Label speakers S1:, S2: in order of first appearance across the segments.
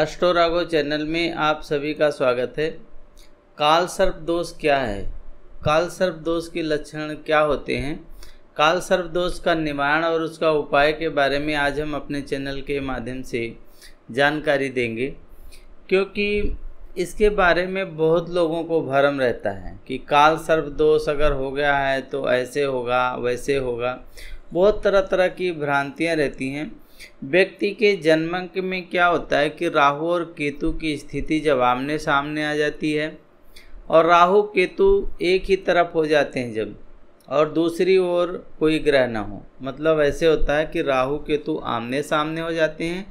S1: अष्टोरागो channel में आप सभी का स्वागत है काल सर्प दोष क्या है काल सर्प दोष के लक्षण क्या होते हैं काल सर्प दोष का निवारण और उसका उपाय के बारे में आज हम अपने चैनल के माध्यम से जानकारी देंगे क्योंकि इसके बारे में बहुत लोगों को भ्रम रहता है कि काल सर्प दोष अगर हो गया है तो ऐसे होगा वैसे होगा बहुत तरह तरह की भ्रांतियाँ रहती हैं व्यक्ति के जन्म में क्या होता है कि राहु और केतु की स्थिति जब आमने सामने आ जाती है और राहु केतु एक ही तरफ हो जाते हैं जब और दूसरी ओर कोई ग्रह ना हो मतलब ऐसे होता है कि राहु केतु आमने सामने हो जाते हैं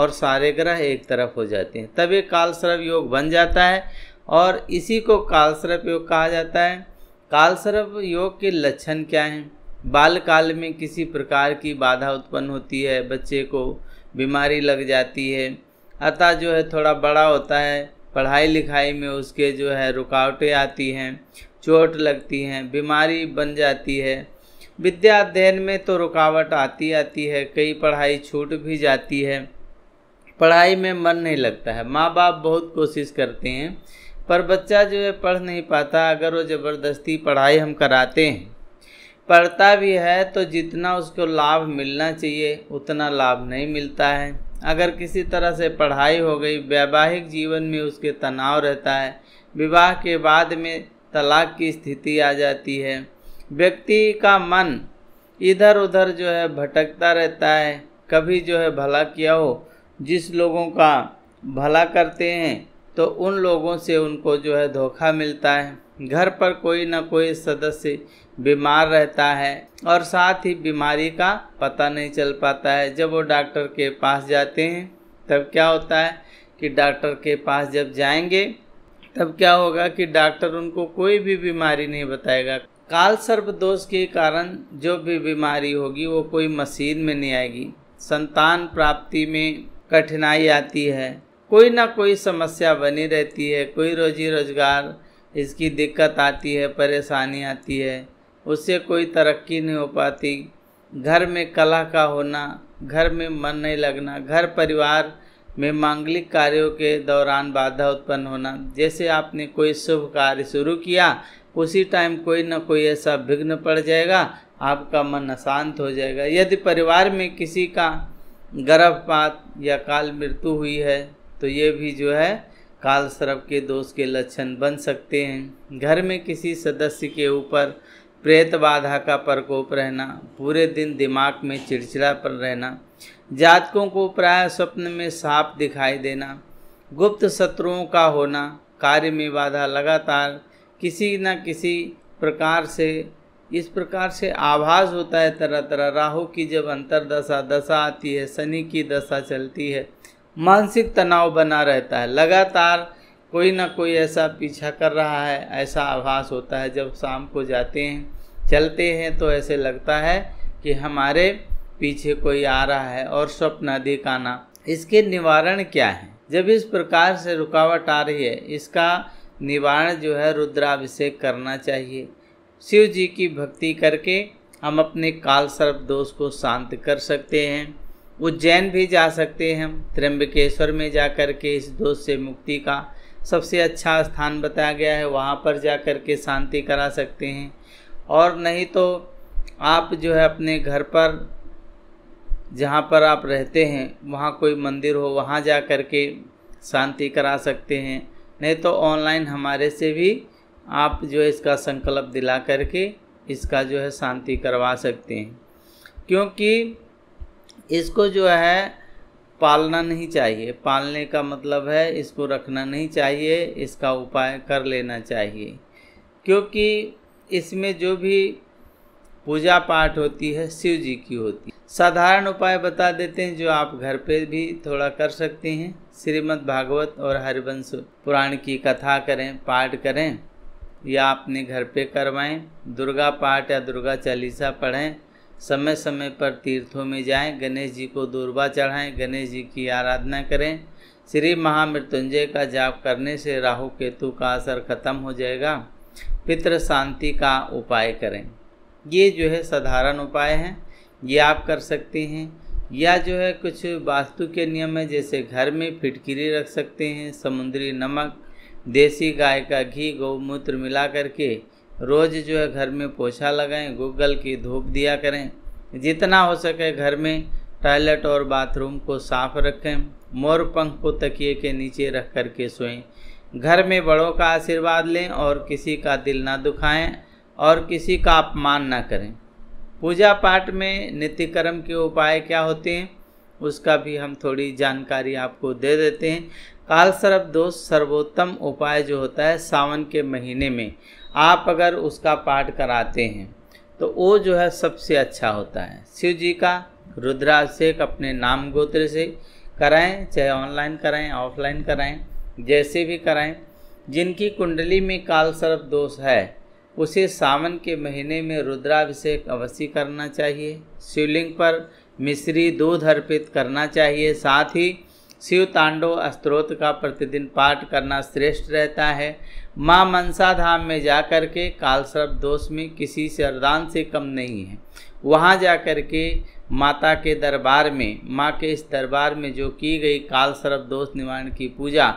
S1: और सारे ग्रह एक तरफ हो जाते हैं तब ये कालसर्व योग बन जाता है और इसी को कालसर्व योग कहा जाता है कालसर्व योग के लक्षण क्या हैं बाल काल में किसी प्रकार की बाधा उत्पन्न होती है बच्चे को बीमारी लग जाती है अतः जो है थोड़ा बड़ा होता है पढ़ाई लिखाई में उसके जो है रुकावटें आती हैं चोट लगती हैं बीमारी बन जाती है विद्या अध्ययन में तो रुकावट आती आती है कई पढ़ाई छूट भी जाती है पढ़ाई में मन नहीं लगता है माँ बाप बहुत कोशिश करते हैं पर बच्चा जो है पढ़ नहीं पाता अगर वो ज़बरदस्ती पढ़ाई हम कराते हैं पढ़ता भी है तो जितना उसको लाभ मिलना चाहिए उतना लाभ नहीं मिलता है अगर किसी तरह से पढ़ाई हो गई वैवाहिक जीवन में उसके तनाव रहता है विवाह के बाद में तलाक की स्थिति आ जाती है व्यक्ति का मन इधर उधर जो है भटकता रहता है कभी जो है भला किया हो जिस लोगों का भला करते हैं तो उन लोगों से उनको जो है धोखा मिलता है घर पर कोई ना कोई सदस्य बीमार रहता है और साथ ही बीमारी का पता नहीं चल पाता है जब वो डॉक्टर के पास जाते हैं तब क्या होता है कि डॉक्टर के पास जब जाएंगे तब क्या होगा कि डॉक्टर उनको कोई भी बीमारी नहीं बताएगा काल सर्प दोष के कारण जो भी बीमारी होगी वो कोई मशीन में नहीं आएगी संतान प्राप्ति में कठिनाई आती है कोई ना कोई समस्या बनी रहती है कोई रोजी रोज़गार इसकी दिक्कत आती है परेशानी आती है उससे कोई तरक्की नहीं हो पाती घर में कला का होना घर में मन नहीं लगना घर परिवार में मांगलिक कार्यों के दौरान बाधा उत्पन्न होना जैसे आपने कोई शुभ कार्य शुरू किया उसी टाइम कोई ना कोई ऐसा विघ्न पड़ जाएगा आपका मन अशांत हो जाएगा यदि परिवार में किसी का गर्भपात या काल मृत्यु हुई है तो ये भी जो है काल सर्प के दोष के लक्षण बन सकते हैं घर में किसी सदस्य के ऊपर प्रेत बाधा का प्रकोप रहना पूरे दिन दिमाग में चिड़चिड़ा पर रहना जातकों को प्राय स्वप्न में सांप दिखाई देना गुप्त शत्रुओं का होना कार्य में बाधा लगातार किसी न किसी प्रकार से इस प्रकार से आभास होता है तरह तरह राहु की जब अंतर दशा दशा आती है शनि की दशा चलती है मानसिक तनाव बना रहता है लगातार कोई ना कोई ऐसा पीछा कर रहा है ऐसा आभास होता है जब शाम को जाते हैं चलते हैं तो ऐसे लगता है कि हमारे पीछे कोई आ रहा है और स्वप्न अधिक आना इसके निवारण क्या है जब इस प्रकार से रुकावट आ रही है इसका निवारण जो है रुद्राभिषेक करना चाहिए शिव जी की भक्ति करके हम अपने काल सर्प दोष को शांत कर सकते हैं उज्जैन भी जा सकते हैं हम त्र्यंबकेश्वर में जा कर के इस दोष से मुक्ति का सबसे अच्छा स्थान बताया गया है वहाँ पर जा कर के शांति करा सकते हैं और नहीं तो आप जो है अपने घर पर जहाँ पर आप रहते हैं वहाँ कोई मंदिर हो वहाँ जा कर के शांति करा सकते हैं नहीं तो ऑनलाइन हमारे से भी आप जो है इसका संकल्प दिला करके इसका जो है शांति करवा सकते हैं क्योंकि इसको जो है पालना नहीं चाहिए पालने का मतलब है इसको रखना नहीं चाहिए इसका उपाय कर लेना चाहिए क्योंकि इसमें जो भी पूजा पाठ होती है शिव जी की होती है साधारण उपाय बता देते हैं जो आप घर पे भी थोड़ा कर सकते हैं श्रीमद् भागवत और हरिवंश पुराण की कथा करें पाठ करें या अपने घर पे करवाएं दुर्गा पाठ या दुर्गा चालीसा पढ़ें समय समय पर तीर्थों में जाएं गणेश जी को दूरबा चढ़ाएं गणेश जी की आराधना करें श्री महामृत्युंजय का जाप करने से राहु केतु का असर खत्म हो जाएगा पितृ शांति का उपाय करें ये जो है साधारण उपाय हैं ये आप कर सकते हैं या जो है कुछ वास्तु के नियम है जैसे घर में फिटकरी रख सकते हैं समुद्री नमक देसी गाय का घी गौमूत्र मिला करके रोज़ जो है घर में पोछा लगाएं गूगल की धूप दिया करें जितना हो सके घर में टॉयलेट और बाथरूम को साफ रखें मोर पंख को तकिए के नीचे रख कर के सोएं घर में बड़ों का आशीर्वाद लें और किसी का दिल ना दुखाएं और किसी का अपमान ना करें पूजा पाठ में नित्यकर्म के उपाय क्या होते हैं उसका भी हम थोड़ी जानकारी आपको दे देते हैं काल सर्प दोष सर्वोत्तम उपाय जो होता है सावन के महीने में आप अगर उसका पाठ कराते हैं तो वो जो है सबसे अच्छा होता है शिव जी का रुद्राभिषेक अपने नाम गोत्र से कराएं चाहे ऑनलाइन कराएं ऑफलाइन कराएं जैसे भी कराएं जिनकी कुंडली में काल सर्प दोष है उसे सावन के महीने में रुद्राभिषेक अवश्य करना चाहिए शिवलिंग पर मिश्री दूध अर्पित करना चाहिए साथ ही शिव तांडव स्त्रोत का प्रतिदिन पाठ करना श्रेष्ठ रहता है माँ मनसा धाम में जाकर के काल सर्प दोष में किसी शरदान से कम नहीं है वहाँ जा कर के माता के दरबार में माँ के इस दरबार में जो की गई काल सर्प दोष निवारण की पूजा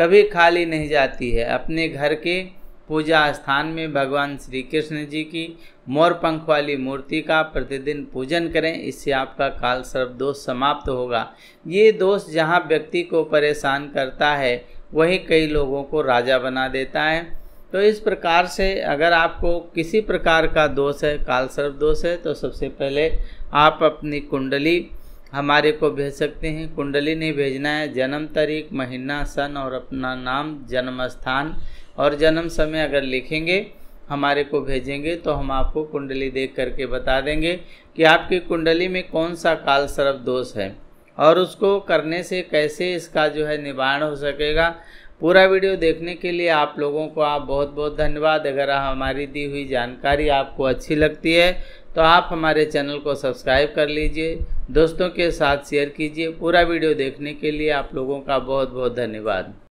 S1: कभी खाली नहीं जाती है अपने घर के पूजा स्थान में भगवान श्री कृष्ण जी की मोर पंख वाली मूर्ति का प्रतिदिन पूजन करें इससे आपका काल सर्व दोष समाप्त होगा ये दोष जहाँ व्यक्ति को परेशान करता है वही कई लोगों को राजा बना देता है तो इस प्रकार से अगर आपको किसी प्रकार का दोष है काल सर्व दोष है तो सबसे पहले आप अपनी कुंडली हमारे को भेज सकते हैं कुंडली नहीं भेजना है जन्म तारीख महीना सन और अपना नाम जन्म स्थान और जन्म समय अगर लिखेंगे हमारे को भेजेंगे तो हम आपको कुंडली देख करके बता देंगे कि आपकी कुंडली में कौन सा काल सर्व दोष है और उसको करने से कैसे इसका जो है निवारण हो सकेगा पूरा वीडियो देखने के लिए आप लोगों को आप बहुत बहुत धन्यवाद अगर हमारी दी हुई जानकारी आपको अच्छी लगती है तो आप हमारे चैनल को सब्सक्राइब कर लीजिए दोस्तों के साथ शेयर कीजिए पूरा वीडियो देखने के लिए आप लोगों का बहुत बहुत धन्यवाद